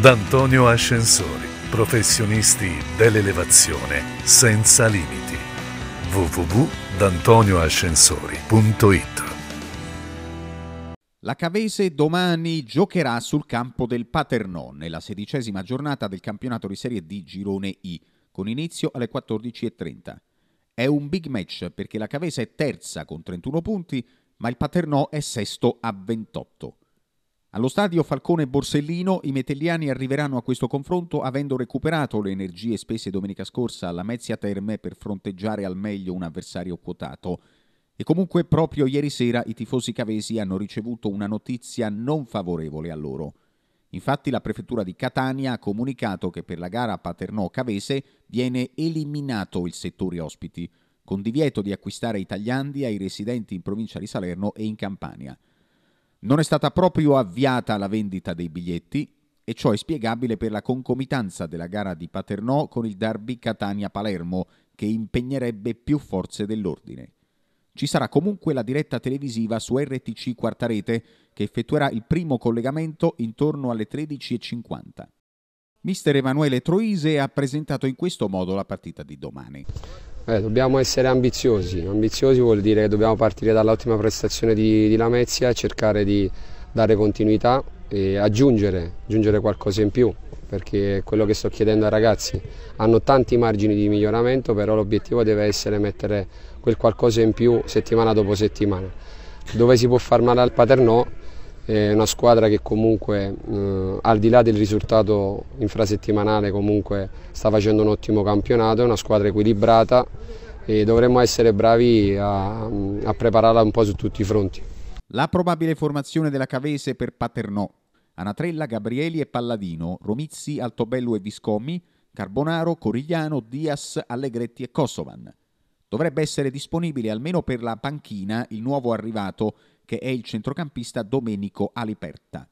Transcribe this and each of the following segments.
D'Antonio Ascensori, professionisti dell'elevazione senza limiti. www.dantonioascensori.it la Cavese domani giocherà sul campo del Paternò nella sedicesima giornata del campionato di Serie D Girone I, con inizio alle 14.30. È un big match perché la Cavese è terza con 31 punti, ma il Paternò è sesto a 28. Allo stadio Falcone Borsellino i metelliani arriveranno a questo confronto avendo recuperato le energie spese domenica scorsa alla Mezzia Terme per fronteggiare al meglio un avversario quotato. E comunque proprio ieri sera i tifosi cavesi hanno ricevuto una notizia non favorevole a loro. Infatti la prefettura di Catania ha comunicato che per la gara Paternò-Cavese viene eliminato il settore ospiti, con divieto di acquistare i tagliandi ai residenti in provincia di Salerno e in Campania. Non è stata proprio avviata la vendita dei biglietti e ciò è spiegabile per la concomitanza della gara di Paternò con il derby Catania-Palermo che impegnerebbe più forze dell'ordine. Ci sarà comunque la diretta televisiva su RTC Quarta Rete che effettuerà il primo collegamento intorno alle 13.50. Mister Emanuele Troise ha presentato in questo modo la partita di domani. Eh, dobbiamo essere ambiziosi, ambiziosi vuol dire che dobbiamo partire dall'ottima prestazione di, di Lamezia e cercare di dare continuità e aggiungere, aggiungere qualcosa in più perché è quello che sto chiedendo ai ragazzi. Hanno tanti margini di miglioramento, però l'obiettivo deve essere mettere quel qualcosa in più settimana dopo settimana. Dove si può far male al Paternò è una squadra che comunque eh, al di là del risultato infrasettimanale comunque sta facendo un ottimo campionato, è una squadra equilibrata e dovremmo essere bravi a, a prepararla un po' su tutti i fronti. La probabile formazione della Cavese per Paternò, Anatrella, Gabrieli e Palladino, Romizzi, Altobello e Viscomi, Carbonaro, Corigliano, Dias, Allegretti e Kosovan. Dovrebbe essere disponibile almeno per la panchina il nuovo arrivato che è il centrocampista Domenico Aliperta.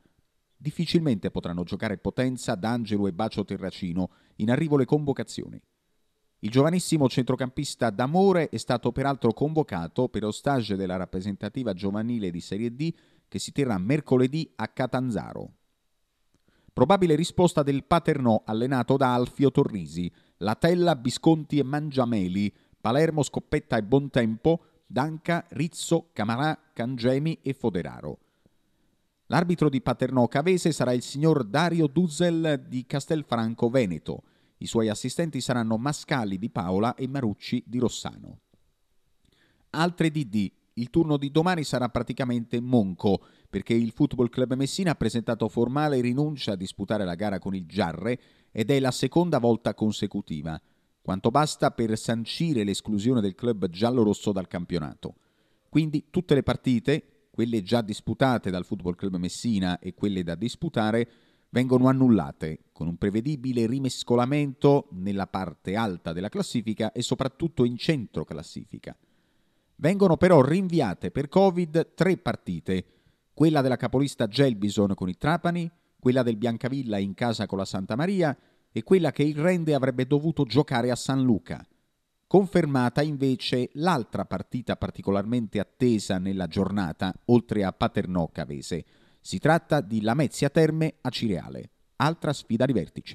Difficilmente potranno giocare Potenza, D'Angelo e Bacio Terracino, in arrivo le convocazioni. Il giovanissimo centrocampista D'Amore è stato peraltro convocato per lo stage della rappresentativa giovanile di Serie D che si terrà mercoledì a Catanzaro. Probabile risposta del Paternò allenato da Alfio Torrisi, Latella, Bisconti e Mangiameli, Palermo, Scoppetta e Bontempo Danca, Rizzo, Camarà, Cangemi e Foderaro. L'arbitro di Paternò Cavese sarà il signor Dario Duzel di Castelfranco Veneto. I suoi assistenti saranno Mascali di Paola e Marucci di Rossano. Altre DD. Il turno di domani sarà praticamente monco, perché il Football Club Messina ha presentato formale rinuncia a disputare la gara con il Giarre ed è la seconda volta consecutiva quanto basta per sancire l'esclusione del club giallorosso dal campionato. Quindi tutte le partite, quelle già disputate dal Football Club Messina e quelle da disputare, vengono annullate, con un prevedibile rimescolamento nella parte alta della classifica e soprattutto in centro classifica. Vengono però rinviate per Covid tre partite, quella della capolista Gelbison con i Trapani, quella del Biancavilla in casa con la Santa Maria e quella che il Rende avrebbe dovuto giocare a San Luca. Confermata invece l'altra partita particolarmente attesa nella giornata, oltre a Paternò Cavese. Si tratta di Lamezia Terme a Cireale, altra sfida di vertice.